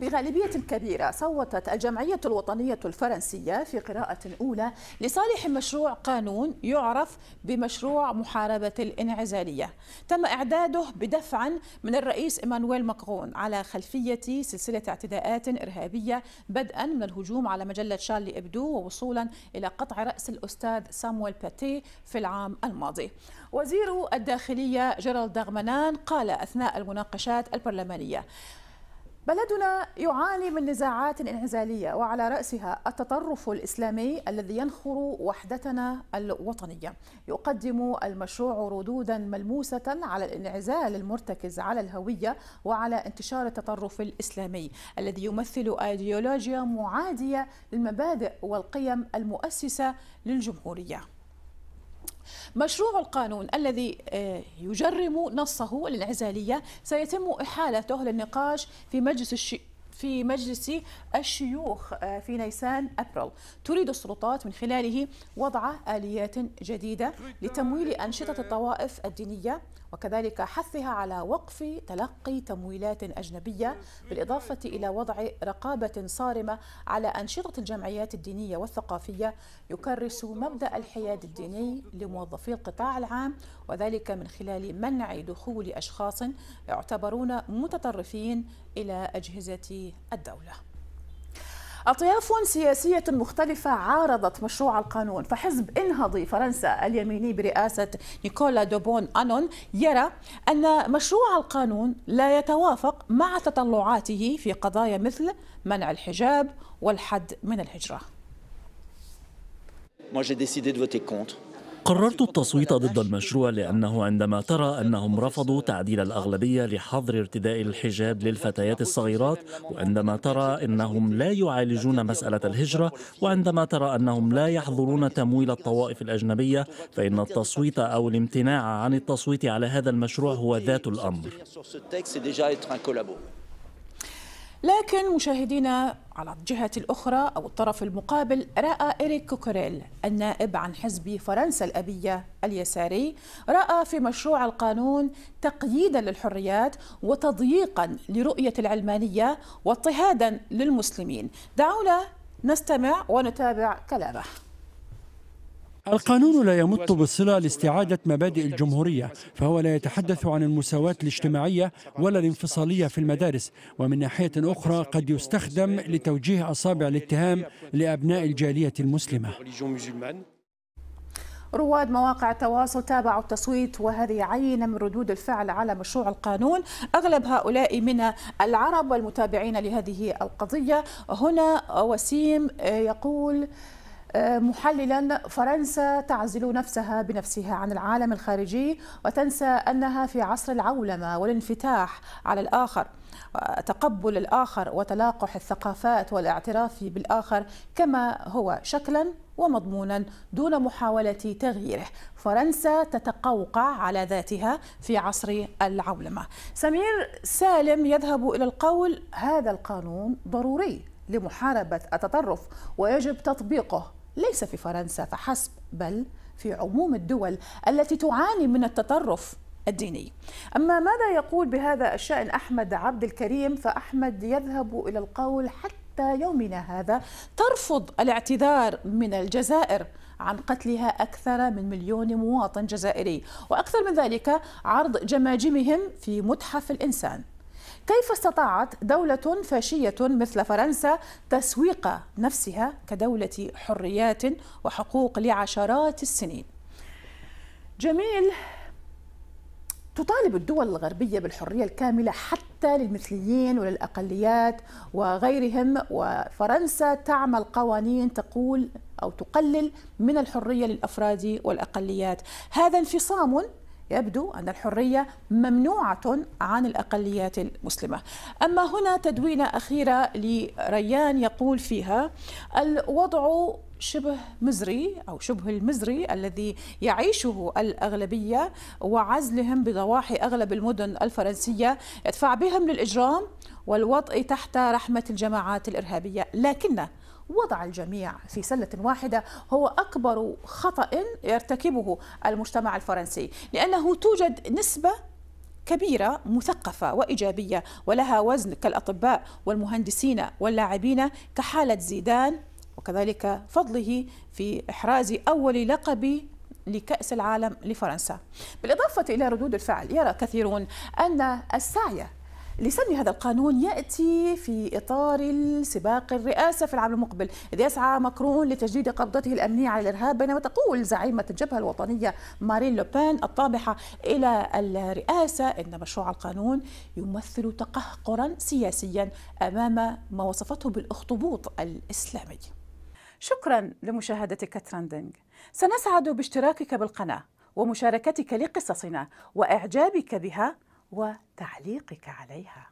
بغالبية كبيرة صوتت الجمعية الوطنية الفرنسية في قراءة أولى لصالح مشروع قانون يعرف بمشروع محاربة الانعزالية تم إعداده بدفعا من الرئيس إيمانويل ماكرون على خلفية سلسلة اعتداءات إرهابية بدءا من الهجوم على مجلة شارلي إبدو ووصولا إلى قطع رأس الأستاذ سامويل باتي في العام الماضي وزير الداخلية جيرالد داغمنان قال أثناء المناقشات البرلمانية بلدنا يعاني من نزاعات انعزالية وعلى رأسها التطرف الإسلامي الذي ينخر وحدتنا الوطنية يقدم المشروع ردودا ملموسة على الانعزال المرتكز على الهوية وعلى انتشار التطرف الإسلامي الذي يمثل أيديولوجيا معادية للمبادئ والقيم المؤسسة للجمهورية مشروع القانون الذي آه، يجرم نصه للعزالية سيتم إحالته للنقاش في مجلس في مجلس الشيوخ آه، في نيسان أبريل تريد السلطات من خلاله وضع آليات جديدة لتمويل أنشطة الطوائف الدينية وكذلك حثها على وقف تلقي تمويلات أجنبية بالإضافة إلى وضع رقابة صارمة على أنشطة الجمعيات الدينية والثقافية يكرس مبدأ الحياد الديني لموظفي القطاع العام وذلك من خلال منع دخول أشخاص يعتبرون متطرفين إلى أجهزة الدولة أطياف سياسية مختلفة عارضت مشروع القانون فحزب انهضي فرنسا اليميني برئاسة نيكولا دوبون أنون يرى أن مشروع القانون لا يتوافق مع تطلعاته في قضايا مثل منع الحجاب والحد من الهجرة قررت التصويت ضد المشروع لأنه عندما ترى أنهم رفضوا تعديل الأغلبية لحظر ارتداء الحجاب للفتيات الصغيرات وعندما ترى أنهم لا يعالجون مسألة الهجرة وعندما ترى أنهم لا يحظرون تمويل الطوائف الأجنبية فإن التصويت أو الامتناع عن التصويت على هذا المشروع هو ذات الأمر لكن مشاهدينا على الجهة الأخرى أو الطرف المقابل رأى إريك كوكريل النائب عن حزب فرنسا الأبية اليساري رأى في مشروع القانون تقييدا للحريات وتضييقا لرؤية العلمانية واضطهادا للمسلمين دعونا نستمع ونتابع كلامه القانون لا يمت بالصلة لاستعادة مبادئ الجمهورية فهو لا يتحدث عن المساواة الاجتماعية ولا الانفصالية في المدارس ومن ناحية أخرى قد يستخدم لتوجيه أصابع الاتهام لأبناء الجالية المسلمة رواد مواقع التواصل تابعوا التصويت وهذه عينة من ردود الفعل على مشروع القانون أغلب هؤلاء من العرب والمتابعين لهذه القضية هنا وسيم يقول آه، محللا فرنسا تعزل نفسها بنفسها عن العالم الخارجي وتنسى انها في عصر العولمه والانفتاح على الاخر تقبل الاخر وتلاقح الثقافات والاعتراف بالاخر كما هو شكلا ومضمونا دون محاولة تغييره فرنسا تتقوقع على ذاتها في عصر العولمة سمير سالم يذهب إلى القول هذا القانون ضروري لمحاربة التطرف ويجب تطبيقه ليس في فرنسا فحسب بل في عموم الدول التي تعاني من التطرف الديني أما ماذا يقول بهذا الشأن أحمد عبد الكريم فأحمد يذهب إلى القول حتى يومنا هذا ترفض الاعتذار من الجزائر عن قتلها أكثر من مليون مواطن جزائري وأكثر من ذلك عرض جماجمهم في متحف الإنسان كيف استطاعت دولة فاشية مثل فرنسا تسويق نفسها كدولة حريات وحقوق لعشرات السنين جميل تطالب الدول الغربية بالحرية الكاملة حتى للمثليين وللأقليات وغيرهم وفرنسا تعمل قوانين تقول أو تقلل من الحرية للأفراد والأقليات هذا انفصام يبدو أن الحرية ممنوعة عن الأقليات المسلمة أما هنا تدوينة أخيرة لريان يقول فيها الوضع شبه مزري أو شبه المزري الذي يعيشه الأغلبية وعزلهم بضواحي أغلب المدن الفرنسية يدفع بهم للإجرام والوضع تحت رحمة الجماعات الإرهابية لكن وضع الجميع في سلة واحدة هو أكبر خطأ يرتكبه المجتمع الفرنسي لأنه توجد نسبة كبيرة مثقفة وإيجابية ولها وزن كالأطباء والمهندسين واللاعبين كحالة زيدان وكذلك فضله في إحراز أول لقب لكأس العالم لفرنسا بالإضافة إلى ردود الفعل يرى كثيرون أن السعي لسن هذا القانون يأتي في إطار السباق الرئاسة في العام المقبل إذ يسعى مكرون لتجديد قبضته الأمنية على الإرهاب بينما تقول زعيمة الجبهة الوطنية مارين لوبان الطامحة إلى الرئاسة إن مشروع القانون يمثل تقهقرا سياسيا أمام ما وصفته بالأخطبوط الإسلامي شكرا لمشاهدتك ترندنج سنسعد باشتراكك بالقناة ومشاركتك لقصصنا وإعجابك بها وتعليقك عليها